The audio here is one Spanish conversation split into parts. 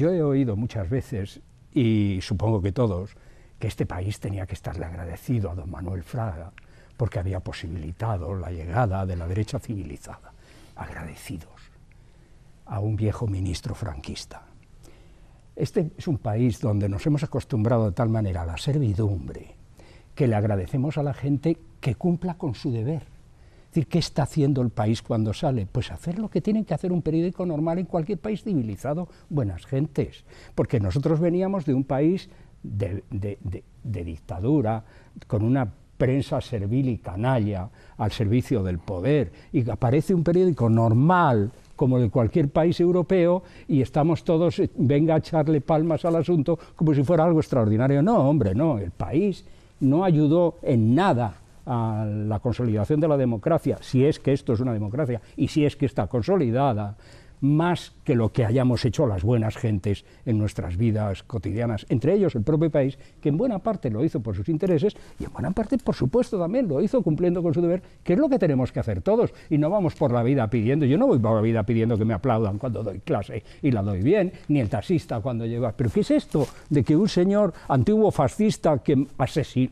Yo he oído muchas veces, y supongo que todos, que este país tenía que estarle agradecido a don Manuel Fraga porque había posibilitado la llegada de la derecha civilizada. Agradecidos a un viejo ministro franquista. Este es un país donde nos hemos acostumbrado de tal manera a la servidumbre que le agradecemos a la gente que cumpla con su deber decir, ¿qué está haciendo el país cuando sale? Pues hacer lo que tienen que hacer un periódico normal en cualquier país civilizado, buenas gentes. Porque nosotros veníamos de un país de, dictadura, con una prensa servil y canalla al servicio del poder, y aparece un periódico normal como de cualquier país europeo y estamos todos, eh, venga a echarle palmas al asunto como si fuera algo extraordinario. No, hombre, no, el país no ayudó en nada a la consolidación de la democracia, si es que esto es una democracia y si es que está consolidada, más que lo que hayamos hecho las buenas gentes en nuestras vidas cotidianas, entre ellos el propio país, que en buena parte lo hizo por sus intereses y en buena parte, por supuesto, también lo hizo cumpliendo con su deber, que es lo que tenemos que hacer todos y no vamos por la vida pidiendo, yo no voy por la vida pidiendo que me aplaudan cuando doy clase y la doy bien, ni el taxista cuando lleva, pero ¿qué es esto de que un señor antiguo fascista que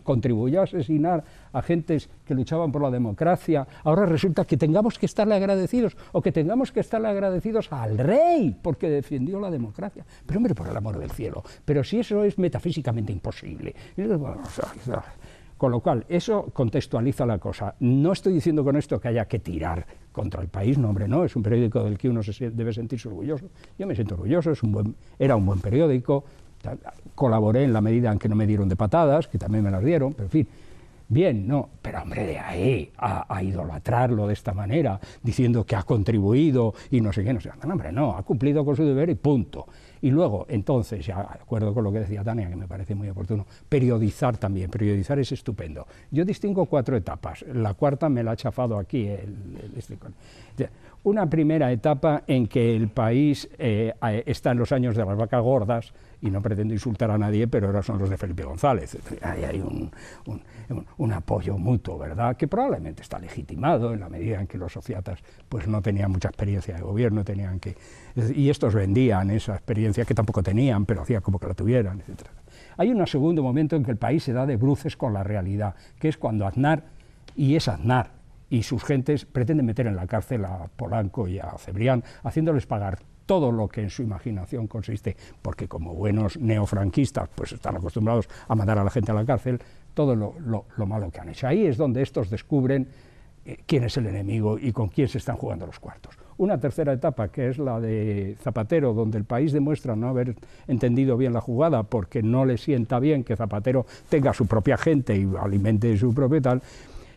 contribuyó a asesinar a gentes que luchaban por la democracia, ahora resulta que tengamos que estarle agradecidos o que tengamos que estarle agradecidos al rey porque defendió la democracia. Pero hombre, por el amor del cielo, pero si eso es metafísicamente imposible. Con lo cual, eso contextualiza la cosa. No estoy diciendo con esto que haya que tirar contra el país, no, hombre, no, es un periódico del que uno se debe sentirse orgulloso. Yo me siento orgulloso, es un buen, era un buen periódico, colaboré en la medida en que no me dieron de patadas, que también me las dieron, pero en fin, bien, no, pero hombre, de ahí a, idolatrarlo de esta manera, diciendo que ha contribuido y no sé qué, no sé, no, hombre, no, ha cumplido con su deber y punto. Y luego, entonces, ya acuerdo con lo que decía Tania, que me parece muy oportuno, periodizar también, periodizar es estupendo. Yo distingo cuatro etapas, la cuarta me la ha chafado aquí el este una primera etapa en que el país eh, está en los años de las vacas gordas, y no pretendo insultar a nadie, pero ahora son los de Felipe González. hay un, apoyo mutuo, ¿verdad?, que probablemente está legitimado en la medida en que los sociatas pues, no tenían mucha experiencia de gobierno, tenían que... Y estos vendían esa experiencia que tampoco tenían, pero hacían como que la tuvieran, etc. Hay un segundo momento en que el país se da de bruces con la realidad, que es cuando Aznar, y es Aznar, y sus gentes pretenden meter en la cárcel a Polanco y a Cebrián, haciéndoles pagar todo lo que en su imaginación consiste, porque como buenos neofranquistas, pues están acostumbrados a mandar a la gente a la cárcel, todo lo, malo que han hecho. Ahí es donde estos descubren eh, quién es el enemigo y con quién se están jugando los cuartos. Una tercera etapa, que es la de Zapatero, donde el país demuestra no haber entendido bien la jugada, porque no le sienta bien que Zapatero tenga su propia gente y alimente su propio tal,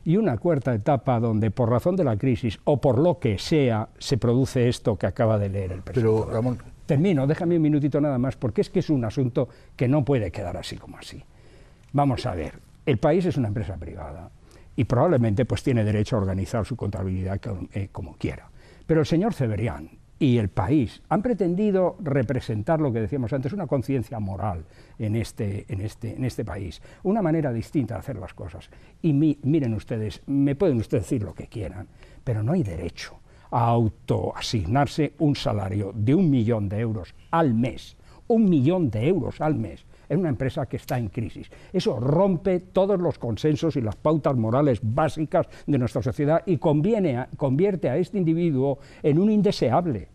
y una cuarta etapa donde por razón de la crisis o por lo que sea se produce esto que acaba de leer el presidente. Pero Ramón... Termino, déjame un minutito nada más, porque es que es un asunto que no puede quedar así como así. Vamos a ver, el país es una empresa privada y probablemente pues tiene derecho a organizar su contabilidad eh, como, quiera. Pero el señor Ceberián, y el país han pretendido representar lo que decíamos antes, una conciencia moral en este, en, este, en este país, una manera distinta de hacer las cosas. Y miren ustedes, me pueden ustedes decir lo que quieran, pero no hay derecho a autoasignarse un salario de un millón de euros al mes, un millón de euros al mes en una empresa que está en crisis. Eso rompe todos los consensos y las pautas morales básicas de nuestra sociedad y conviene convierte a este individuo en un indeseable.